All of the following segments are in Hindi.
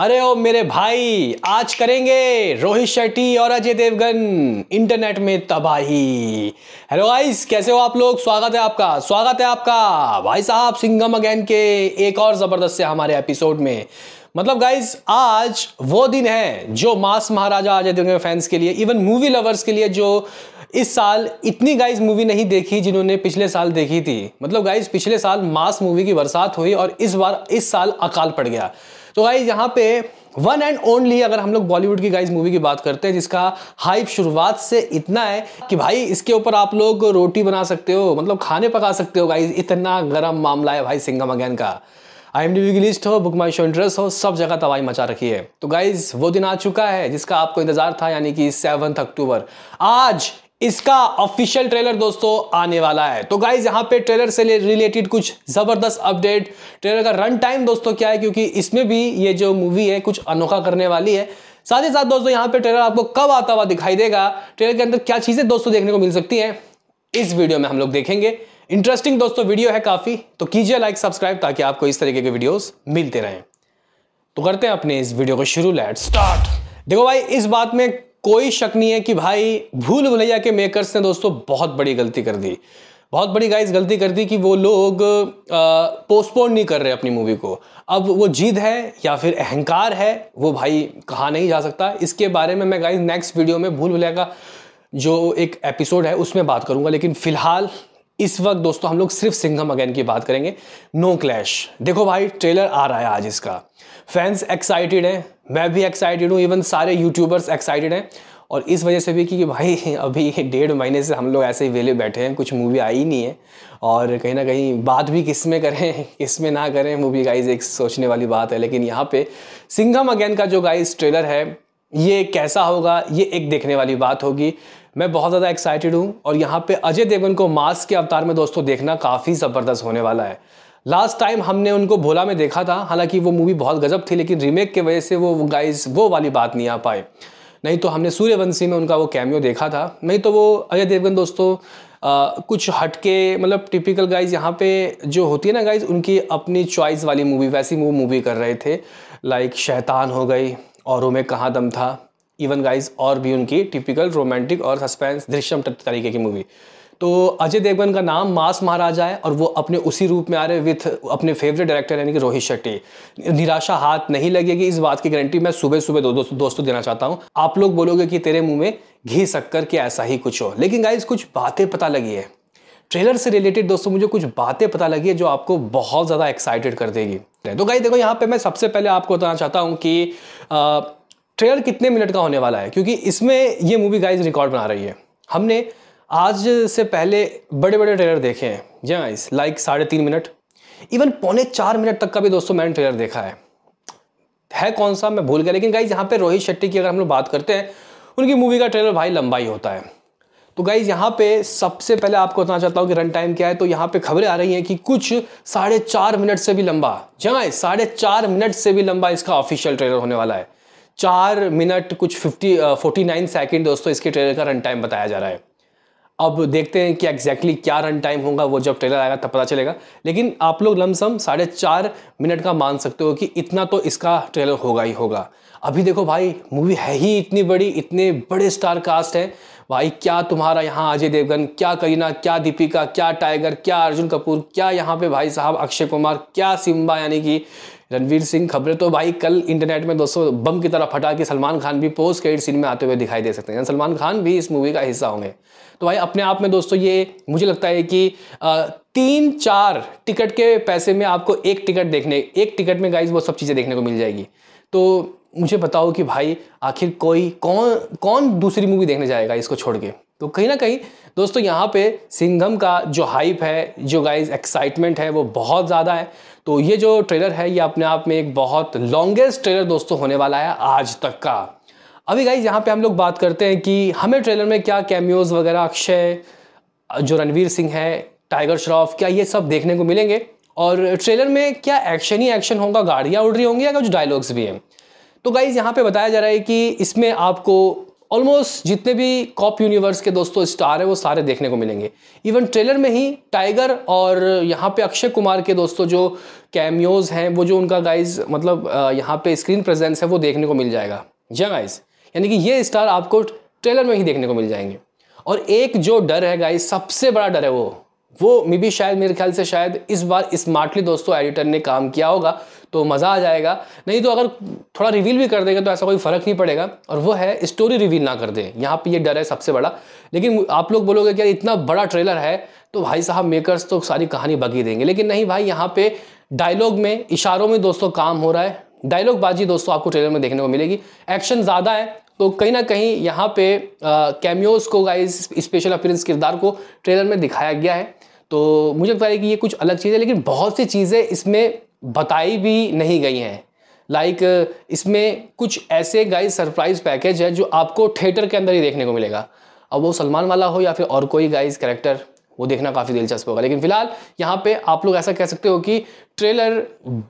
अरे ओ मेरे भाई आज करेंगे रोहित शेट्टी और अजय देवगन इंटरनेट में तबाही हेलो गाइस कैसे हो आप लोग स्वागत है आपका स्वागत है आपका भाई साहब सिंगम अगैन के एक और ज़बरदस्त से हमारे एपिसोड में मतलब गाइज आज वो दिन है जो मास महाराजा अजय देवगन फैंस के लिए इवन मूवी लवर्स के लिए जो इस साल इतनी गाइज मूवी नहीं देखी जिन्होंने पिछले साल देखी थी मतलब गाइज पिछले साल मास मूवी की बरसात हुई और इस बार इस साल अकाल पड़ गया तो गाइज यहाँ पे वन एंड ओनली अगर हम लोग बॉलीवुड की गाइज मूवी की बात करते हैं जिसका हाइप शुरुआत से इतना है कि भाई इसके ऊपर आप लोग रोटी बना सकते हो मतलब खाने पका सकते हो गाइज इतना गर्म मामला है भाई सिंगम अगैन का आई एम की लिस्ट हो बुक माई शो इंटरेस्ट हो सब जगह तबाही मचा रखी है तो गाइज वो दिन आ चुका है जिसका आपको इंतजार था यानी कि सेवन्थ अक्टूबर आज इसका ऑफिशियल ट्रेलर दोस्तों आने वाला है तो गाइज यहां पे ट्रेलर से रिलेटेड कुछ ज़बरदस्त अपडेट ट्रेलर का रन टाइम दोस्तों क्या है क्योंकि इसमें भी ये जो मूवी है कुछ अनोखा करने वाली है साथ ही साथ दोस्तों यहां पे ट्रेलर आपको कब आता हुआ दिखाई देगा ट्रेलर के अंदर क्या चीज़ें दोस्तों देखने को मिल सकती है इस वीडियो में हम लोग देखेंगे इंटरेस्टिंग दोस्तों वीडियो है काफ़ी तो कीजिए लाइक सब्सक्राइब ताकि आपको इस तरीके के वीडियो मिलते रहे तो करते हैं अपने इस वीडियो को शुरू लेट स्टार्ट देखो भाई इस बात में कोई शक नहीं है कि भाई भूल भुलैया के मेकर्स ने दोस्तों बहुत बड़ी गलती कर दी बहुत बड़ी गाइस गलती कर दी कि वो लोग पोस्टपोन नहीं कर रहे अपनी मूवी को अब वो जीद है या फिर अहंकार है वो भाई कहा नहीं जा सकता इसके बारे में मैं गाइस नेक्स्ट वीडियो में भूल भुलैया का जो एक एपिसोड है उसमें बात करूंगा लेकिन फिलहाल इस वक्त दोस्तों हम लोग सिर्फ सिंघम अगेन की बात करेंगे नो क्लैश देखो भाई ट्रेलर आ रहा है आज इसका फैंस एक्साइटेड हैं मैं भी एक्साइटेड हूँ इवन सारे यूट्यूबर्स एक्साइटेड हैं और इस वजह से भी कि भाई अभी डेढ़ महीने से हम लोग ऐसे ही वेले बैठे हैं कुछ मूवी आई नहीं है और कहीं ना कहीं बात भी किस में करें किस में ना करें मूवी गाइज एक सोचने वाली बात है लेकिन यहाँ पे सिंघम अगेन का जो गाइज ट्रेलर है ये कैसा होगा ये एक देखने वाली बात होगी मैं बहुत ज़्यादा एक्साइटेड हूँ और यहाँ पे अजय देवगन को मास्क के अवतार में दोस्तों देखना काफ़ी ज़बरदस्त होने वाला है लास्ट टाइम हमने उनको भोला में देखा था हालांकि वो मूवी बहुत गजब थी लेकिन रीमेक की वजह से वो गाइस वो वाली बात नहीं आ पाए नहीं तो हमने सूर्यवंशी में उनका वो कैमियो देखा था नहीं तो वो अजय देवगन दोस्तों आ, कुछ हटके मतलब टिपिकल गाइज यहाँ पे जो होती है ना गाइज उनकी अपनी चॉइस वाली मूवी वैसी वो मूवी कर रहे थे लाइक शैतान हो गई औरों में कहाँ दम था इवन गाइज और भी उनकी टिपिकल रोमांटिक और सस्पेंस दृश्यम तरीके की मूवी तो अजय देवगन का नाम मास महाराजा है और वो अपने उसी रूप में आ रहे विथ अपने फेवरेट डायरेक्टर यानी कि रोहित शेट्टी निराशा हाथ नहीं लगेगी इस बात की गारंटी मैं सुबह सुबह दो, दो, दोस्तों देना चाहता हूँ आप लोग बोलोगे कि तेरे मुंह में घी शक्कर के ऐसा ही कुछ हो लेकिन गाइज कुछ बातें पता लगी है ट्रेलर से रिलेटेड दोस्तों मुझे कुछ बातें पता लगी है जो आपको बहुत ज़्यादा एक्साइटेड कर देगी तो गाइज देखो यहाँ पे मैं सबसे पहले आपको बताना चाहता हूँ कि आ, ट्रेलर कितने मिनट का होने वाला है क्योंकि इसमें ये मूवी गाइज रिकॉर्ड बना रही है हमने आज से पहले बड़े बड़े ट्रेलर देखे हैं जी गाइज लाइक साढ़े तीन मिनट इवन पौने चार मिनट तक का भी दोस्तों मैंने ट्रेलर देखा है है कौन सा मैं भूल गया लेकिन गाइज यहाँ पे रोहित शेट्टी की अगर हम लोग बात करते हैं उनकी मूवी का ट्रेलर भाई लंबा ही होता है तो गाइज यहाँ पे सबसे पहले आपको बताना चाहता हूँ कि रन टाइम क्या है तो यहाँ पे खबरें आ रही हैं कि कुछ साढ़े चार मिनट से भी लंबा जहाँ साढ़े चार मिनट से भी लंबा इसका ऑफिशियल ट्रेलर होने वाला है चार मिनट कुछ फिफ्टी फोर्टी नाइन सेकेंड दोस्तों इसके ट्रेलर का रन टाइम बताया जा रहा है अब देखते हैं कि एग्जैक्टली exactly क्या रन टाइम होगा वो जब ट्रेलर आएगा तब पता चलेगा लेकिन आप लोग लमसम साढ़े चार मिनट का मान सकते हो कि इतना तो इसका ट्रेलर होगा ही होगा अभी देखो भाई मूवी है ही इतनी बड़ी इतने बड़े स्टार कास्ट हैं भाई क्या तुम्हारा यहाँ अजय देवगन क्या करीना क्या दीपिका क्या टाइगर क्या अर्जुन कपूर क्या यहाँ पे भाई साहब अक्षय कुमार क्या सिम्बा यानी कि रणवीर सिंह खबरें तो भाई कल इंटरनेट में दोस्तों बम की तरह फटा कि सलमान खान भी पोस्ट क्रेडिट सीन में आते हुए दिखाई दे सकते हैं सलमान खान भी इस मूवी का हिस्सा होंगे तो भाई अपने आप में दोस्तों ये मुझे लगता है कि तीन चार टिकट के पैसे में आपको एक टिकट देखने एक टिकट में गाइज वो सब चीज़ें देखने को मिल जाएगी तो मुझे बताओ कि भाई आखिर कोई कौन कौन दूसरी मूवी देखने जाएगा इसको छोड़ के तो कहीं ना कहीं दोस्तों यहाँ पे सिंघम का जो हाइप है जो गाइज एक्साइटमेंट है वो बहुत ज़्यादा है तो ये जो ट्रेलर है ये अपने आप में एक बहुत लॉन्गेस्ट ट्रेलर दोस्तों होने वाला है आज तक का अभी गाइज यहाँ पे हम लोग बात करते हैं कि हमें ट्रेलर में क्या कैमियोज़ वगैरह अक्षय जो रणवीर सिंह है टाइगर श्रॉफ क्या ये सब देखने को मिलेंगे और ट्रेलर में क्या एक्शन ही एक्शन होगा गाड़ियाँ उड़ रही होंगी या कुछ डायलॉग्स भी हैं तो गाइज़ यहाँ पे बताया जा रहा है कि इसमें आपको ऑलमोस्ट जितने भी कॉप यूनिवर्स के दोस्तों स्टार है वो सारे देखने को मिलेंगे इवन ट्रेलर में ही टाइगर और यहाँ पे अक्षय कुमार के दोस्तों जो कैमियोज हैं वो जो उनका गाइज मतलब यहाँ पे स्क्रीन प्रेजेंस है वो देखने को मिल जाएगा जी गाइज यानी कि ये स्टार आपको ट्रेलर में ही देखने को मिल जाएंगे और एक जो डर है गाइज सबसे बड़ा डर है वो वो मे भी शायद मेरे ख्याल से शायद इस बार स्मार्टली दोस्तों एडिटर ने काम किया होगा तो मज़ा आ जाएगा नहीं तो अगर थोड़ा रिवील भी कर देगा तो ऐसा कोई फ़र्क नहीं पड़ेगा और वो है स्टोरी रिवील ना कर दे यहाँ पे ये डर है सबसे बड़ा लेकिन आप लोग बोलोगे कि यार इतना बड़ा ट्रेलर है तो भाई साहब मेकर्स तो सारी कहानी बगी देंगे लेकिन नहीं भाई यहाँ पर डायलॉग में इशारों में दोस्तों काम हो रहा है डायलॉग बाजी दोस्तों आपको ट्रेलर में देखने को मिलेगी एक्शन ज़्यादा है तो कहीं ना कहीं यहाँ पे कैमियोज़ को गाइज स्पेशल अपीरेंस किरदार को ट्रेलर में दिखाया गया है तो मुझे लगता है कि ये कुछ अलग चीज़ है लेकिन बहुत सी चीज़ें इसमें बताई भी नहीं गई हैं लाइक like, इसमें कुछ ऐसे गाइस सरप्राइज़ पैकेज है जो आपको थिएटर के अंदर ही देखने को मिलेगा अब वो सलमान वाला हो या फिर और कोई गाइस करेक्टर वो देखना काफ़ी दिलचस्प होगा लेकिन फिलहाल यहाँ पे आप लोग ऐसा कह सकते हो कि ट्रेलर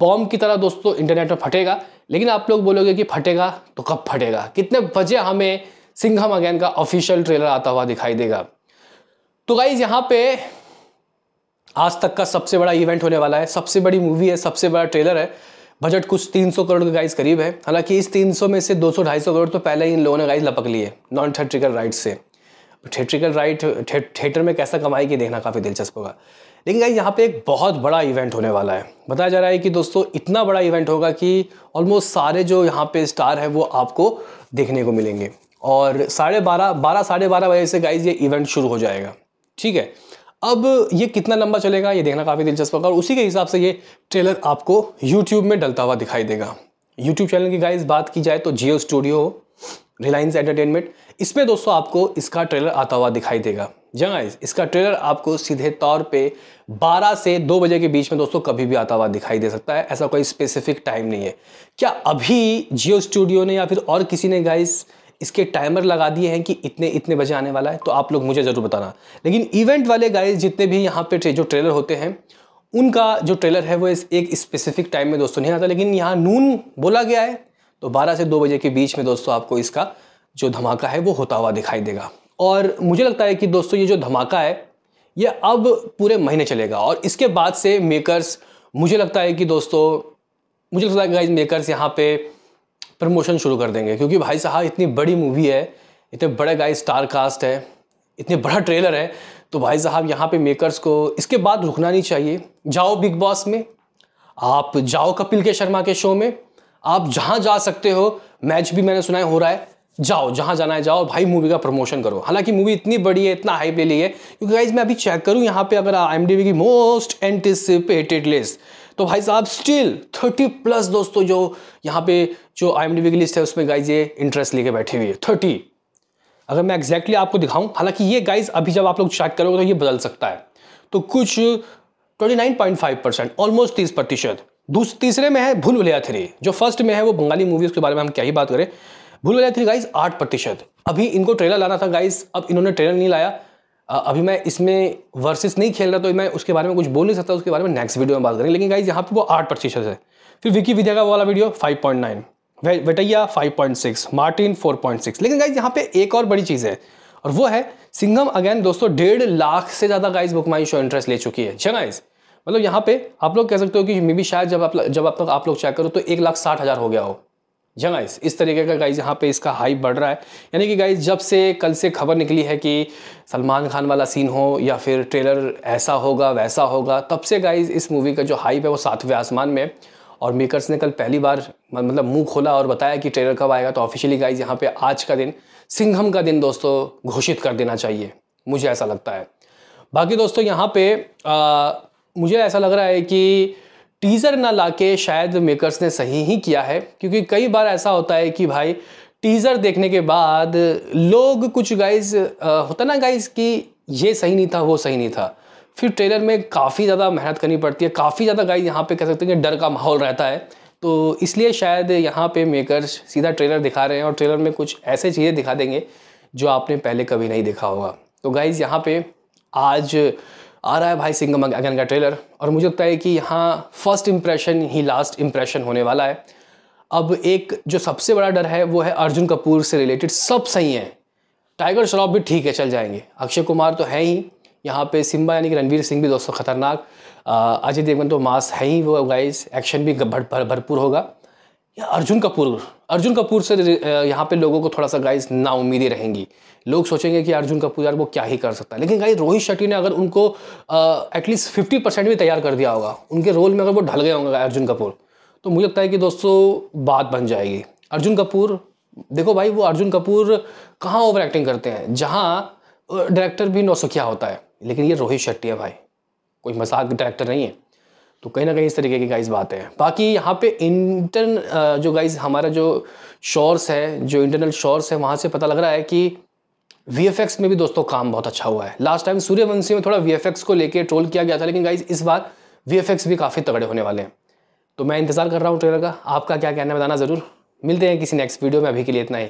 बॉम्ब की तरह दोस्तों इंटरनेट पर फटेगा लेकिन आप लोग बोलोगे कि फटेगा तो कब फटेगा कितने बजे हमें सिंघम अगैन का ऑफिशियल ट्रेलर आता हुआ दिखाई देगा तो गाइज़ यहाँ पे आज तक का सबसे बड़ा इवेंट होने वाला है सबसे बड़ी मूवी है सबसे बड़ा ट्रेलर है बजट कुछ 300 करोड़ के गाइस करीब है हालांकि इस 300 में से 200 250 करोड़ तो पहले ही इन लोगों ने गाइस लपक लिए नॉन थिएट्रिकल राइट से थिएट्रिकल राइट थिएटर में कैसा कमाएगी देखना काफ़ी दिलचस्प होगा लेकिन गाइस यहाँ पे एक बहुत बड़ा इवेंट होने वाला है बताया जा रहा है कि दोस्तों इतना बड़ा इवेंट होगा कि ऑलमोस्ट सारे जो यहाँ पे स्टार हैं वो आपको देखने को मिलेंगे और साढ़े बारह बारह साढ़े बारह बजे से गाइज ये इवेंट शुरू हो जाएगा ठीक है अब ये कितना लंबा चलेगा ये देखना काफ़ी दिलचस्प होगा और उसी के हिसाब से ये ट्रेलर आपको यूट्यूब में डलता हुआ दिखाई देगा यूट्यूब चैनल की गाइस बात की जाए तो जियो स्टूडियो रिलायंस एंटरटेनमेंट इसमें दोस्तों आपको इसका ट्रेलर आता हुआ दिखाई देगा जहाँ इसका ट्रेलर आपको सीधे तौर पे 12 से 2 बजे के बीच में दोस्तों कभी भी आता हुआ दिखाई दे सकता है ऐसा कोई स्पेसिफिक टाइम नहीं है क्या अभी जियो स्टूडियो ने या फिर और किसी ने गाइस इसके टाइमर लगा दिए हैं कि इतने इतने बजे आने वाला है तो आप लोग मुझे ज़रूर बताना लेकिन इवेंट वाले गाइज जितने भी यहाँ पे जो ट्रेलर होते हैं उनका जो ट्रेलर है वो इस एक स्पेसिफिक टाइम में दोस्तों नहीं आता लेकिन यहाँ नून बोला गया है तो बारह से दो बजे के बीच में दोस्तों आपको इसका जो धमाका है वो होता हुआ दिखाई देगा और मुझे लगता है कि दोस्तों ये जो धमाका है ये अब पूरे महीने चलेगा और इसके बाद से मेकर्स मुझे लगता है कि दोस्तों मुझे लगता है गाइज मेकर्स यहाँ पे प्रमोशन शुरू कर देंगे क्योंकि भाई साहब इतनी बड़ी मूवी है इतने बड़े गाय स्टार कास्ट है इतने बड़ा ट्रेलर है तो भाई साहब यहाँ पे मेकर्स को इसके बाद रुकना नहीं चाहिए जाओ बिग बॉस में आप जाओ कपिल के शर्मा के शो में आप जहाँ जा सकते हो मैच भी मैंने सुना है हो रहा है जाओ जहाँ जाना है जाओ भाई मूवी का प्रमोशन करो हालांकि मूवी इतनी बड़ी है इतना हाइप ले ली है क्योंकि गाइज मैं अभी चेक करूँ यहाँ पे अगर एम की मोस्ट एंटिसिपेटेड लिस्ट तो भाई साहब स्टिल थर्टी प्लस दोस्तों जो यहाँ पे जो आई की लिस्ट है उसमें गाइज ये इंटरेस्ट लेके बैठी हुई है थर्टी अगर मैं एग्जैक्टली exactly आपको दिखाऊं हालांकि ये गाइज अभी जब आप लोग चेक करोगे तो ये बदल सकता है तो कुछ ट्वेंटी परसेंट ऑलमोस्ट तीस प्रतिशत तीसरे में है भूल भुलिया थ्री जो फर्स्ट में है वो बंगाली मूवीज़ के बारे में हम क्या ही बात करें भूल भुलैया थ्री गाइस आठ प्रतिशत अभी इनको ट्रेलर लाना था गाइस अब इन्होंने ट्रेलर नहीं लाया अभी मैं इसमें वर्सेस नहीं खेल रहा तो मैं उसके बारे में कुछ बोल नहीं सकता उसके बारे में नेक्स्ट वीडियो में बात करेंगे लेकिन गाइज यहाँ पर वो आठ प्रतिशत है फिर विकी विद्या का वाला video five point nine Vettaiyan five point six Martin four point six लेकिन गाइज यहाँ पे एक और बड़ी चीज़ है और वो है सिंगम अगेन दोस्तों डेढ़ लाख से ज़्यादा guys BookMyShow interest ले चुकी है गाइज अच्छा मतलब यहाँ पे आप लोग कह सकते हो कि मे बी शायद जब आप जब आप लोग आप लोग चेक करो तो एक लाख साठ हज़ार हो गया हो या इस तरीके का गाइज यहाँ पे इसका हाइप बढ़ रहा है यानी कि गाइज जब से कल से खबर निकली है कि सलमान खान वाला सीन हो या फिर ट्रेलर ऐसा होगा वैसा होगा तब से गाइज इस मूवी का जो हाइप है वो सातवें आसमान में और मेकर्स ने कल पहली बार मतलब मुंह खोला और बताया कि ट्रेलर कब आएगा तो ऑफिशियली गाइज यहाँ पे आज का दिन सिंघम का दिन दोस्तों घोषित कर देना चाहिए मुझे ऐसा लगता है बाकी दोस्तों यहाँ पे आ, मुझे ऐसा लग रहा है कि टीज़र ना लाके शायद मेकर्स ने सही ही किया है क्योंकि कई बार ऐसा होता है कि भाई टीज़र देखने के बाद लोग कुछ गाइज होता ना गाइज कि ये सही नहीं था वो सही नहीं था फिर ट्रेलर में काफ़ी ज़्यादा मेहनत करनी पड़ती है काफ़ी ज़्यादा गाइज यहाँ पे कह सकते हैं कि डर का माहौल रहता है तो इसलिए शायद यहाँ पे मेकर्स सीधा ट्रेलर दिखा रहे हैं और ट्रेलर में कुछ ऐसे चीज़ें दिखा देंगे जो आपने पहले कभी नहीं देखा होगा तो गाइज़ यहाँ पर आज आ रहा है भाई सिंगम अगन का ट्रेलर और मुझे लगता है कि यहाँ फर्स्ट इम्प्रेशन ही लास्ट इम्प्रेशन होने वाला है अब एक जो सबसे बड़ा डर है वो है अर्जुन कपूर से रिलेटेड सब सही है टाइगर श्रॉफ भी ठीक है चल जाएंगे अक्षय कुमार तो है ही यहाँ पे सिम्बा यानी कि रणवीर सिंह भी दोस्तों खतरनाक अजय देवगन तो मास है ही वो गाइस एक्शन भी भर भरपूर होगा या अर्जुन कपूर अर्जुन कपूर से यहाँ पे लोगों को थोड़ा सा गाइस नाउमीदी रहेंगी लोग सोचेंगे कि अर्जुन कपूर यार वो क्या ही कर सकता है लेकिन गाइस रोहित शेट्टी ने अगर उनको एटलीस्ट फिफ्टी परसेंट भी तैयार कर दिया होगा उनके रोल में अगर वो ढल गए होंगे अर्जुन कपूर तो मुझे लगता है कि दोस्तों बात बन जाएगी अर्जुन कपूर देखो भाई वो अर्जुन कपूर कहाँ ओवर एक्टिंग करते हैं जहाँ डायरेक्टर भी नौसुखिया होता है लेकिन ये रोहित शेट्टी है भाई कोई मजाक डायरेक्टर नहीं है तो कहीं ना कहीं इस तरीके की गाइस बातें हैं बाकी यहाँ पे इंटरन जो गाइस हमारा जो शोर्स है जो इंटरनल शोर्स है वहाँ से पता लग रहा है कि वी में भी दोस्तों काम बहुत अच्छा हुआ है लास्ट टाइम सूर्यवंशी में थोड़ा वी को लेकर ट्रोल किया गया था लेकिन गाइज इस बार वी भी काफ़ी तगड़े होने वाले हैं तो मैं इंतज़ार कर रहा हूँ ट्रेलर का आपका क्या कहना बताना ज़रूर मिलते हैं किसी नेक्स्ट वीडियो में अभी के लिए इतना ही